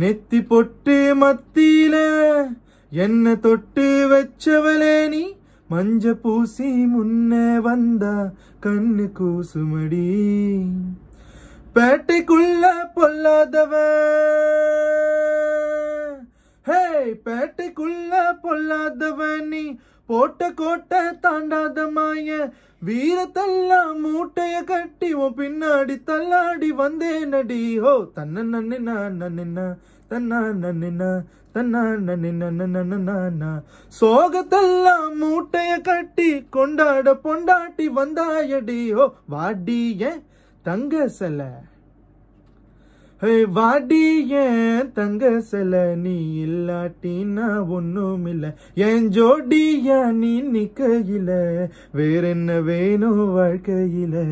நெத்தி பொட்டு மத்தியில என்ன தொட்டு வச்சவளே நீ மஞ்ச பூசி முன்ன வந்த கண்ணு கூசுமடி பேட்டைக்குள்ள பொல்லாதவ ஹே பேட்டைக்குள்ள பொல்லாதவ நீ போட்ட கோட்டை தாண்டாத மாய வீரத்தெல்லாம் மூட்டைய கட்டி உன் பின்னாடி தள்ளாடி வந்தேன் நடி ஹோ தன்ன நன்னினா நன்னினா தன்னா நன்னினா தன்னா நன்னினா சோகத்தெல்லாம் மூட்டைய கட்டி கொண்டாட பொண்டாட்டி வந்தாயடி ஹோ வாடி ஏன் தங்க சிலை வாடி ஏன் தங்க செல நீ இல்லாட்டினா ஒன்றும் இல்லை என் ஜோடியா நீ நிக்கையில வேற என்ன வேணும் வாழ்க்கையில